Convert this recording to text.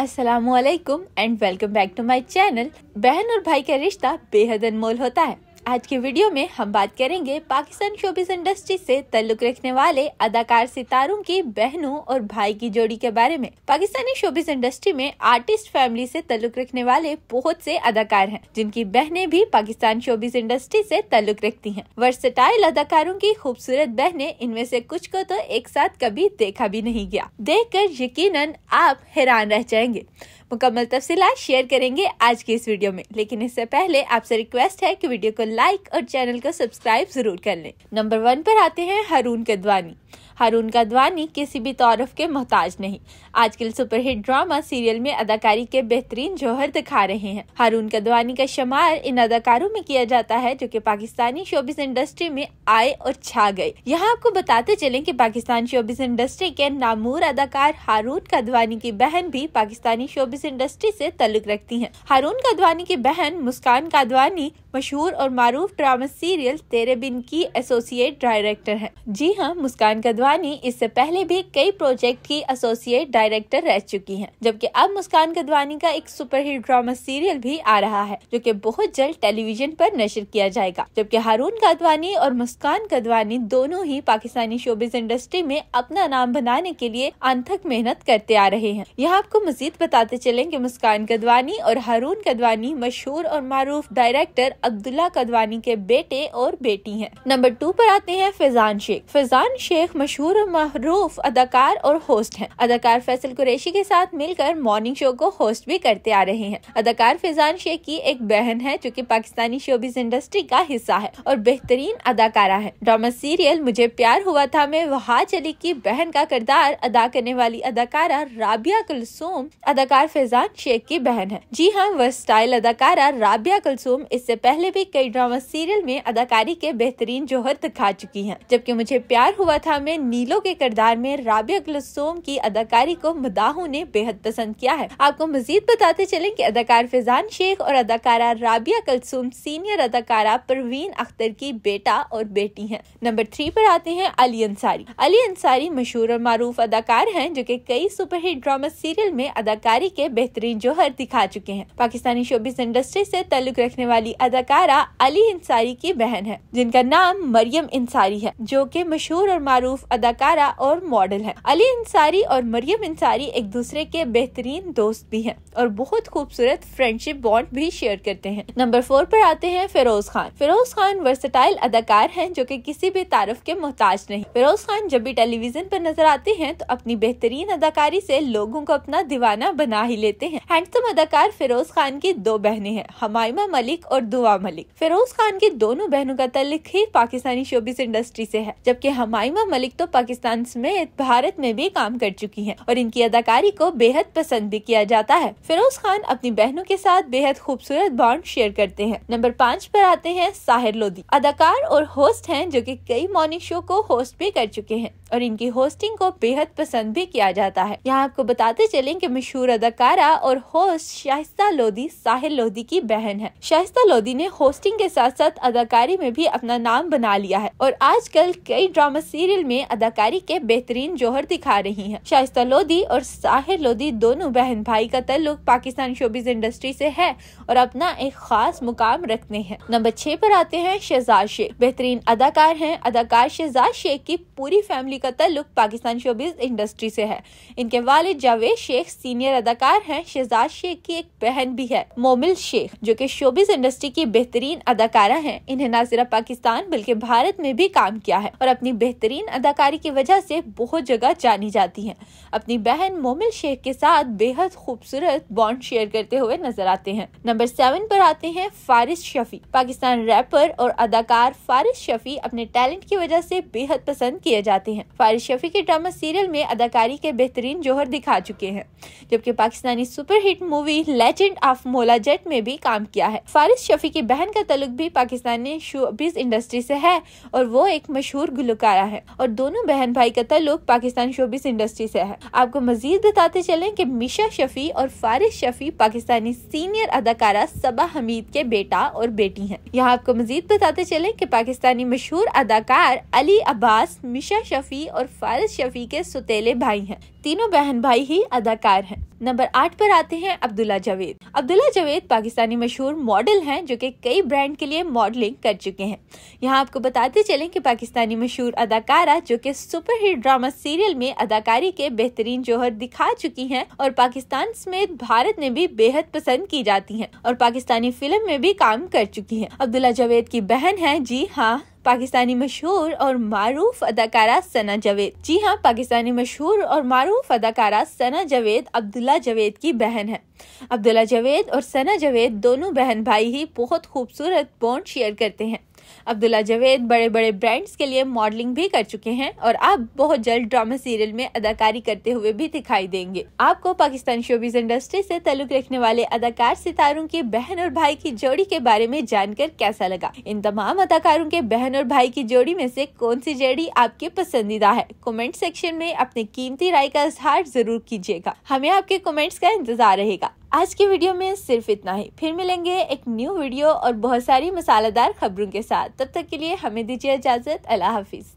Aslam and welcome back to my channel बहन और भाई का रिश्ता बेहद अनमोल होता है आज के वीडियो में हम बात करेंगे पाकिस्तान शोबिस इंडस्ट्री से तल्लुक रखने वाले अदाकार सितारों की बहनों और भाई की जोड़ी के बारे में पाकिस्तानी शोबिस इंडस्ट्री में आर्टिस्ट फैमिली से तल्लुक रखने वाले बहुत से अदाकार हैं जिनकी बहनें भी पाकिस्तान शोबिस इंडस्ट्री से तल्लुक रखती है वर्सटाइल अदाकारों की खूबसूरत बहने इनमें से कुछ को तो एक साथ कभी देखा भी नहीं गया देख कर यकीनन आप हैरान रह जाएंगे मुकम्मल तफसीला शेयर करेंगे आज के इस वीडियो में लेकिन इससे पहले आपसे रिक्वेस्ट है कि वीडियो को लाइक और चैनल को सब्सक्राइब जरूर कर लें नंबर वन पर आते हैं हरून कदवानी हारून का द्वानी किसी भी तौरफ के मोहताज नहीं आजकल सुपरहिट ड्रामा सीरियल में अदाकारी के बेहतरीन जौहर दिखा रहे हैं हारून गदवानी का शुमार इन अदाकारों में किया जाता है जो की पाकिस्तानी शोबिस इंडस्ट्री में आए और छा गए यहाँ आपको बताते चले की पाकिस्तान शोबिस इंडस्ट्री के नामूर अदाकार हारून कदवानी की बहन भी पाकिस्तानी शोबिस इंडस्ट्री से तल्लुक रखती हैं। हारून कादवानी की बहन मुस्कान कादवानी मशहूर और मारूफ ड्रामा सीरियल तेरे बिन की एसोसिएट डायरेक्टर है जी हाँ मुस्कान का गधवानी इससे पहले भी कई प्रोजेक्ट की एसोसिएट डायरेक्टर रह चुकी हैं, जबकि अब मुस्कान कदवानी का एक सुपरहिट ड्रामा सीरियल भी आ रहा है जो कि बहुत जल्द टेलीविजन पर नशर किया जाएगा जबकि हारून गधवानी और मुस्कान गधवानी दोनों ही पाकिस्तानी शोबिस इंडस्ट्री में अपना नाम बनाने के लिए अंथक मेहनत करते आ रहे हैं यहाँ आपको मजीद बताते चले की मुस्कान कदवानी और हारून कदवानी मशहूर और मारूफ डायरेक्टर अब्दुल्ला कदवानी के बेटे और बेटी है नंबर टू पर आते हैं फैजान शेख फैजान शेख मशहूर मशहूर और मरूफ अदाकार और होस्ट हैं अदाकार फैसल कुरैशी के साथ मिलकर मॉर्निंग शो को होस्ट भी करते आ रहे हैं अदाकार फिजान शेख की एक बहन है जो की पाकिस्तानी शोबिस इंडस्ट्री का हिस्सा है और बेहतरीन अदाकारा है ड्रामा सीरियल मुझे प्यार हुआ था मैं वहा चली की बहन का किरदार अदा करने वाली अदाकारा राबिया कुलसूम अदाकार फैजान शेख की बहन है जी हाँ वह स्टाइल अदाकारा राबिया कुलसूम इससे पहले भी कई ड्रामा सीरियल में अदाकारी के बेहतरीन जोहर दिखा चुकी है जबकि मुझे प्यार हुआ था मैं नीलो के किरदार में राबिया कुलसोम की अदाकारी को मदाहू ने बेहद पसंद किया है आपको मजीद बताते चले की अदाकार फिजान शेख और अदाकारा राबिया कलसूम सीनियर अदाकारा परवीन अख्तर की बेटा और बेटी है नंबर थ्री पर आते हैं अली अंसारी अली अंसारी मशहूर और मारूफ अदाकार है जो की कई सुपरहिट ड्रामा सीरियल में अदाकारी के बेहतरीन जोहर दिखा चुके हैं पाकिस्तानी शोबिस इंडस्ट्री ऐसी तल्लुक रखने वाली अदाकारा अली अंसारी की बहन है जिनका नाम मरियम इंसारी है जो की मशहूर और मारूफ अदाकारा और मॉडल है अली इंसारी और मरियम इंसारी एक दूसरे के बेहतरीन दोस्त भी हैं और बहुत खूबसूरत फ्रेंडशिप बॉन्ड भी शेयर करते हैं नंबर फोर पर आते हैं फिरोज खान फिरोज खान वर्सटाइल अदाकार हैं जो कि किसी भी तारफ के मोहताज नहीं फिरोज खान जब भी टेलीविजन पर नजर आते हैं तो अपनी बेहतरीन अदाकारी से लोगों को अपना दीवाना बना ही लेते हैं हैंडसम अदाकार फिरोज खान की दो बहनें हैं हमायमा मलिक और दुआ मलिक फिरोज खान की दोनों बहनों का तल्लिक ही पाकिस्तानी शोबिस इंडस्ट्री से है जबकि हमायमा मलिक तो तो पाकिस्तान समेत भारत में भी काम कर चुकी है और इनकी अदाकारी को बेहद पसंद भी किया जाता है फिरोज खान अपनी बहनों के साथ बेहद खूबसूरत बॉन्ड शेयर करते हैं नंबर पाँच पर आते हैं साहिर लोधी अदाकार और होस्ट हैं जो कि कई मॉर्निंग शो को होस्ट भी कर चुके हैं और इनकी होस्टिंग को बेहद पसंद भी किया जाता है यहाँ आपको बताते चलें कि मशहूर अदाकारा और होस्ट शाहिस्ता लोधी साहिर लोधी की बहन है शाहिस्ता लोधी ने होस्टिंग के साथ साथ अदाकारी में भी अपना नाम बना लिया है और आजकल कई ड्रामा सीरियल में अदाकारी के बेहतरीन जोहर दिखा रही हैं। शाइस्ता लोधी और साहिर लोधी दोनों बहन भाई का तल्लुक पाकिस्तान शोबिज इंडस्ट्री से है और अपना एक खास मुकाम रखते हैं नंबर छह पर आते हैं शहजाद शेख बेहतरीन अदाकार हैं अदाकार शहजाद शेख की पूरी फैमिली का तल्लुक पाकिस्तान शोबिज इंडस्ट्री से है इनके वालिद जावेद शेख सीनियर अदाकार हैं शहजाद शेख की एक बहन भी है मोमिल शेख जो की शोबिज इंडस्ट्री की बेहतरीन अदाकारा है इन्हें न सिर्फ पाकिस्तान बल्कि भारत में भी काम किया है और अपनी बेहतरीन अदाकार कलाकारी की वजह से बहुत जगह जानी जाती हैं अपनी बहन मोमिल शेख के साथ बेहद खूबसूरत बॉन्ड शेयर करते हुए नजर आते हैं नंबर सेवन पर आते हैं फारिस शफी पाकिस्तान रैपर और अदाकार फारिस शफी अपने टैलेंट की वजह से बेहद पसंद किए जाते हैं फारिस शफी के ड्रामा सीरियल में अदाकारी के बेहतरीन जोहर दिखा चुके हैं जबकि Pakistani superhit movie legend of Maula Jatt में भी काम किया है फारिस शफी की बहन का तलुक भी पाकिस्तानी शो इंडस्ट्री से है और वो एक मशहूर गुलकारा है और दोनों दोनों बहन भाई का तल्लुक पाकिस्तान शोबिस इंडस्ट्री से है आपको मजीद बताते चले की मिशा शफी और फारिश शफी पाकिस्तानी सीनियर अदाकारा सबा हमीद के बेटा और बेटी है यहाँ आपको मजीद बताते चले की पाकिस्तानी मशहूर अदाकार अली अब्बास मिशा शफी और फारिश शफी के सुतेले भाई हैं तीनों बहन भाई ही अदाकार हैं नंबर आठ पर आते हैं अब्दुल्ला जावेद अब्दुल्ला जावेद पाकिस्तानी मशहूर मॉडल हैं जो कि कई ब्रांड के लिए मॉडलिंग कर चुके हैं यहाँ आपको बताते चलें कि पाकिस्तानी मशहूर अदाकारा जो कि सुपरहिट ड्रामा सीरियल में अदाकारी के बेहतरीन जोहर दिखा चुकी हैं और पाकिस्तान समेत भारत में भी बेहद पसंद की जाती है और पाकिस्तानी फिल्म में भी काम कर चुकी है अब्दुल्ला जावेद की बहन है जी हाँ पाकिस्तानी मशहूर और मरूफ अदाकारा सना जावेद जी हाँ पाकिस्तानी मशहूर और मरूफ अदाकारा सना जावेद अब्दुल्ला जावेद की बहन है अब्दुल्ला जावेद और सना जावेद दोनों बहन भाई ही बहुत खूबसूरत बॉन्ड शेयर करते हैं अब्दुल्ला जावेद बड़े बड़े ब्रांड्स के लिए मॉडलिंग भी कर चुके हैं और अब बहुत जल्द ड्रामा सीरियल में अदाकारी करते हुए भी दिखाई देंगे आपको पाकिस्तान शोबीज इंडस्ट्री से ताल्लुक रखने वाले अदाकार सितारों की बहन और भाई की जोड़ी के बारे में जानकर कैसा लगा इन तमाम अदाकारों के बहन और भाई की जोड़ी में से कौन सी जोड़ी आपकी पसंदीदा है कमेंट सेक्शन में अपने कीमती राय का इजहार जरूर कीजिएगा हमें आपके कमेंट्स का इंतजार रहेगा आज के वीडियो में सिर्फ इतना ही फिर मिलेंगे एक न्यू वीडियो और बहुत सारी मसालेदार खबरों के साथ तब तक के लिए हमें दीजिए इजाज़त अल्लाह हाफिज़